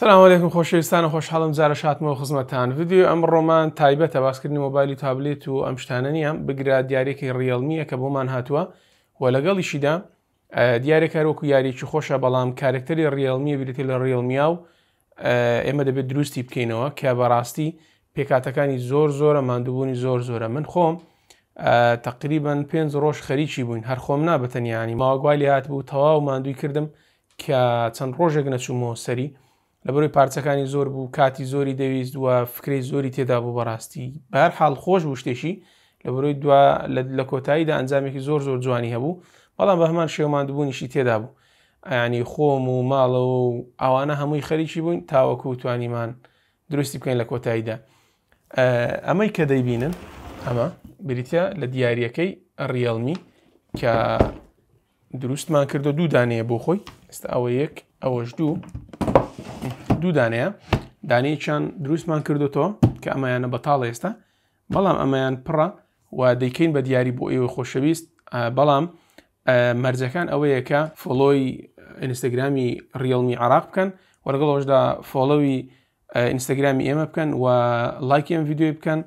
سلام علیکم خۆشەویستان و خۆشحاڵم جارە شاتمەوە خزمەتان ڤیددیو ئەم ڕۆمان تایبەتە باسکردنی مۆبایلی تابلێت و ئەم شتانە نیە بگرا دیارێکی ڕیلمیە کە بۆمان هاتووە و لەگەڵیشیدا دیارێک کارۆکو یاریی خۆشە بەڵام کارکتەری ڕیلمیە بیرێتی لە ڕیلمیا و ئێمە دەبێت دروستی بکەینەوە کە بەڕاستی پێکاتەکانی زۆر زۆرە مادوبوونی زۆر زۆرە من خۆم تقریبان پێنج ڕۆژ خەریکی بووین هەر خۆم نابەتەنیانی ماوەگوای هات بوو تەواو مادووی کردم کە چەند ڕۆژێک نەچوومەوە سەری. لە بەروی پارچەکانی زۆر بوو کاتی زۆری دەویست دووە فکری زۆری تێدا بوو بەڕاستی بار حاڵ خۆش بوو شتێکی لە بەروی دو لە کۆتاییدا ئەنجامێکی زۆر زۆر جوانی هەبوو بەڵام بە هەمان شێماندبوونیشی تێدا بوو ینی خۆم و ماڵەوە و ئەوانە هەمووی خەریکی بووین تاوەکو و توانیمان درستی بکەین لە کۆتاییدا ئەمەی کە دەیبینن ئەمە بریتە لە دیارریەکەی ڕیلمی کە دروستمان کردو دوو دانەیە بۆ خۆی ئێستا ئەوە یەک ئەوەش دوو دوو دانەیە دانەیەکیان دروستمان کردوەوە کە ئەمایانە بەتاڵ ئێستا بەڵام ئەمایان پڕە و دەیکەین بە دیاری بۆ ئێوە خۆشەویست بەڵام مەرجەکان ئەوەیەکە فۆلۆی ئینستاگرامی ریڵمی عراق بکەن وەرگڵۆشدا فۆڵەوی ئینستاگرامی ئێمە بکەن و لایکی ئەم یددیوی بکەن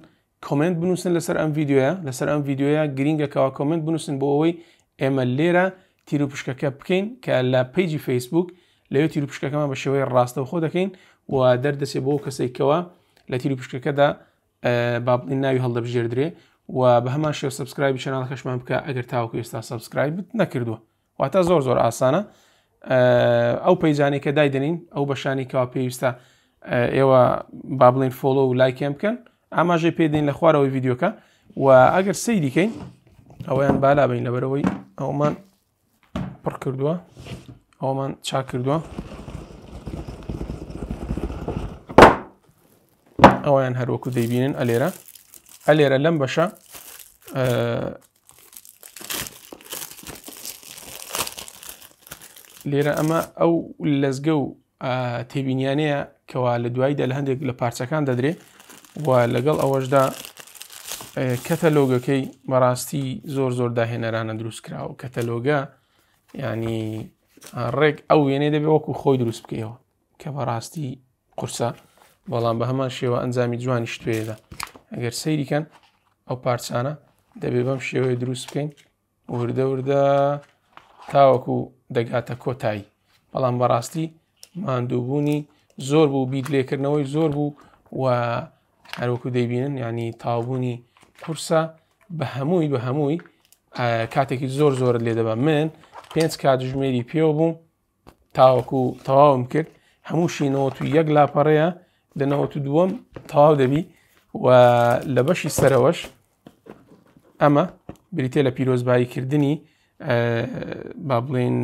کمنت بنووسن لەسەر ئەم یددیوە لەسەر ئەم یددیوە گرینگەکەەوە کمنت بنووسن بۆ ئەوەی ئێمە لێرە تیر و پشکەکە بکەین کە لە پیجی فیسبوک لەوێ تیر و پشکەکەمان بە شێوەیە ڕاستەوە خۆ دەکەین و دەردەسێت بۆ کەسێکەوە لە تیر و پشکەکەدا بابڵین ناوی هەڵدەبژێردرێ و بە هەمان شێ سبسکرایبی چناڵ خەشمان بکە ئەگەر تاوکو ئێستا سبسکرایب نەکردووە واتە زۆر زۆر ئاسانە ئەو پەیجانێک کە دایدنین ئەو بەشانی کەوا پێویستە ئێوە بابلین فۆلۆ و لایکم بکەن ئاماژێ پێدەین لە خوارەوەی یددیوکە و ئەگەر سی دیکەین ئەویان بالا بین لەبەرەوەی ئەومان پڕ کردووە ئەومان چاک کردووە ئەویان هەروەکو دەیبینن ئەلێرە ئەلێرە لەم بەشە لێرە ئەمە ئەو لەزگە و تێبینیانەیە کەوا لە دواییدا لە هەندێک لە پارچەکان دەدرێ و لەگەڵ ئەوەشدا کەتەلۆگەکەی بەڕاستی زۆر زۆر داهێنەرانە دروست کراوە کەتەلۆگە ینی ڕێک ئەو وێنێ دەبێ وەکو خۆی دروست بکەیەوە کە بەڕاستی قورسە بەڵام بە هەمان شێوە ئەنجامی جوانی شتێدا ئەگەر سەیریکەن ئەو پارچانە دەبێ بەم شێوەیە دروست بکەین وردە وردە تاوەکو دەگاتە کۆتایی بەڵام بەڕاستی ماندووبوونی زۆر بوو بیت لێکردنەوەی زۆر بوو و هەروەکو دەیبینن ینی تاوبوونی قورسە بە هەمووی بە هەمووی کاتێکی زۆر زۆر لێ دەبە من پێنج کاتژمێری پێوە بوو تاوەکو تەواوم کرد هەموو شینەوە تو یەک لاپەڕەیە لەنەوە تو دووەم تەواو دەبی و لە بەشی سەرەوەش ئەمە بریتێ لە پیرۆزباییکردنی با بڵێن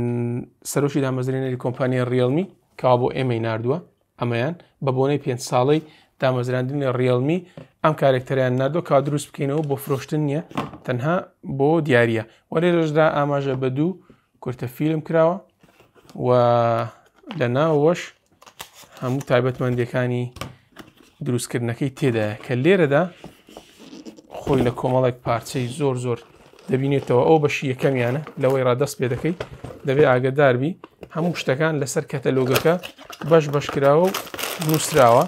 سەرۆشی دامەزرێنەری کۆمپانیە ڕێڵمی کا بۆ ئێمەی نردووە ئەمەیان بە بۆنەی پێ ساڵی دامەزراندنی ڕێڵمی ئەم کارێکتەریان نردۆ کا دروست بکەینەوە بۆ فرۆشتن نییە تەنها بۆ دیارە وەرێ ڕژدا ئاماژە بە دوو کورتە فیلم کراوە و لە ناوەش هەموو تایبەتمەندەکانی دروستکردنەکەی تێدایە کە لێرەدا خۆی لە کۆمەڵێک پارچەی زۆر زۆر دەبینێتەوە ئەو بەشی یەکەمیانە لەوەی ڕادەست پێ دەکەی دەبێت ئاگداربی هەموو شتەکان لەسەر کەتەلۆگەکە بەش بەشکراوە و نووسراوە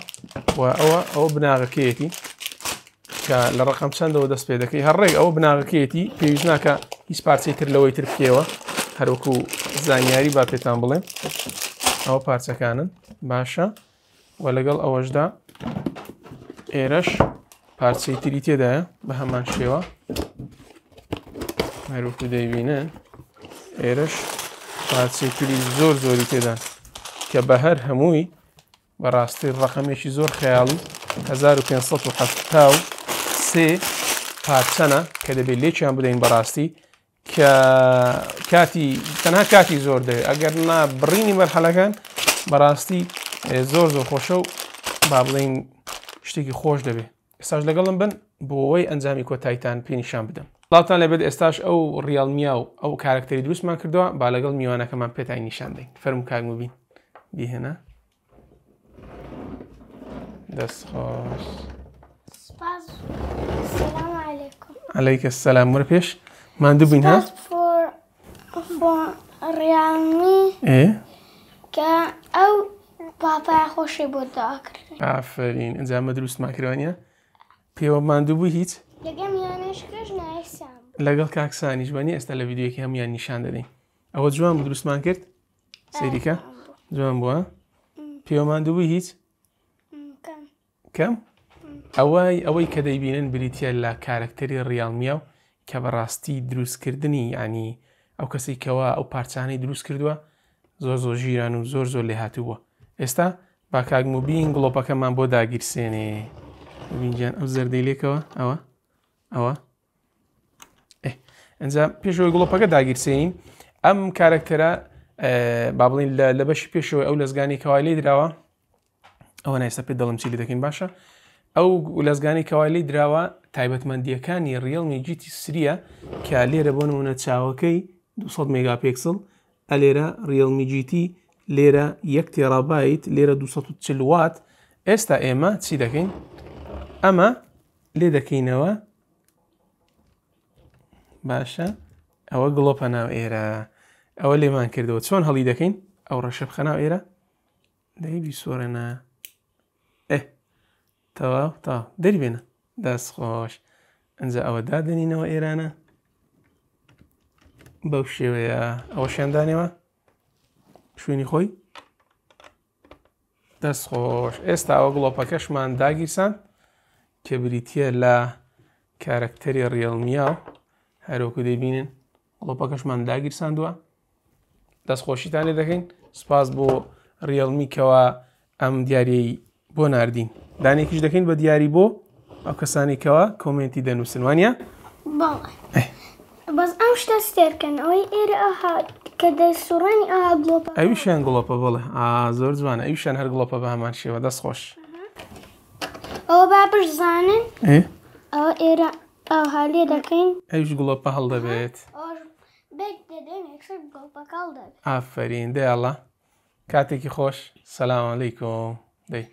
و ئەوە ئەو بناغەکەیەتی کە لە ڕقم چندەوە دەست پێ دەکەی هەڕێک ئەو بناغەکەیەتی پێویست ناکە هیچ پارچەی تر لەوەی تر بکەوە هەروەکو و زانیاری با پێتان بڵێ ئەوە پارچەکانن باشە و لەگەڵ ئەوەشدا ئێرەش پارچەی تری تێدایە بە هەمان شێوە هەروکو دەیبینن ئێرەش پارچەی توری زۆر زۆری تێدا کە بە هەر هەمووی بەڕاستی ڕقەمێکی زۆر خەیاڵی 1500 سێ پارچەنە کە دەبێت لێکیان بدەین بەڕاستی کە کاتی تەنها کاتی زۆر دەوێت ئەگەر نا بڕینی مەرحەلەکان بەڕاستی زۆر زۆر خۆشە و با بڵین شتێکی خۆش دەبێت ئێستاش لەگەڵم بن بۆ ئەوەی ئەنجامی کۆتایتان پێنیشان بدەم بڵاتان لەبێت ئێستاش ئەو ڕیالمیا و ئەو کارکتەری دروستمان کردووە با لەگەڵ میوانەکەمان پێتای نیشان دەین فەرم کاگمبین بیهێنا دەست خۆش علیکە سەسلام وەرپێش ماندبووین ها ڕیانی کە ئەو پاپای خۆشی بۆ داکردن ئافرین ئەنجامە دروست ماکرانە پێوە ماندوو بوو هیچ لەگەڵ کاکسانی جوانی ئێستا لە یددیوەکی هەمیان نیشان دەدەین ئەوە جوان دروستمان کرد سەریکە جوان بووە پێوەماندووی هیچ کەم ئەوەی ئەوەی کە دەیبینن بریتە لە کارکتەری ڕیالمیە و کە بەڕاستی دروستکردنی ینی ئەو کەسی کەەوە ئەو پارچانەی دروست کردووە زۆر زۆر ژیران و زۆر زۆر لێ هاتووە ئێستا با کاگموبین گڵۆپەکەمان بۆ داگیرسێنێ بینجان ئەو زەردەی لێکەوە ئەوە ئەوە ئەجا پێشەوەی گڵۆپەکە داگیرسێنین ئەم کارکتەرە با بڵین لە بەشی پێشەوە ئەو لەزگانی کەوای لێ درراوە ئەوە نایستا پێ دەڵم چیلی دەکەین باشە ئەو لەزگانی کەوالی دراوە تایبەتمەندیەکانی ڕیلمی جیتی سریە کە لێرە بۆ نمونە چاوەکەی 200 مگاپیکسل ئەلێرە ڕیلمی جیتی لێرە یەک تێرابیت لێرە 240وات ئێستا ئێمە چی دەکەین ئەمە لێ دەکەینەوە باشە ئەوە گڵۆپە ناو ئێرە ئەوە لێمان کردەوە چۆن هەڵی دەکەین ئەو ڕەشەبخە ناو ئێرە دەیبی سۆرە نە تەواو تا دەربێنە دەست خۆش ئەجا ئەوە دادنینەوە ئێرانە بەو شێوەیە ئەوە شێندانەوە شوێنی خۆی دەست خۆش ئێستا ئەوە گڵۆپەکەشمان داگیرسان کە بریتە لە کارکتەری ڕێڵمیا و هەرۆکو دەبینن گڵۆپەکەشمان داگیرساندووە دەستخۆشیتانێ دەکەین سپاس بۆ ڕێڵمی کەەوە ئەم دیارەی بۆ ناردین دانێکیش دەکەین بە دیاری بۆ ئەو کەسانێکەوە کۆمنتی دەنووسنوانە بەس ئەم شتە سێرکەن ئەوەی ئێرە کە دەسوڕانی ئاگلۆپ ئەویشیان گڵۆپە بڵێ زۆر جوانە ئەویشان هەر گڵۆپە بە هەمان شێوە دەستخۆش ئەوە با بزانن ئەوە ئێرە ئەو هەالێ دەکەین ئەوش گڵۆپە هەڵ دەبێت ئافرین دێڵە کاتێکی خۆش سەلاوان لەیکۆ دەی.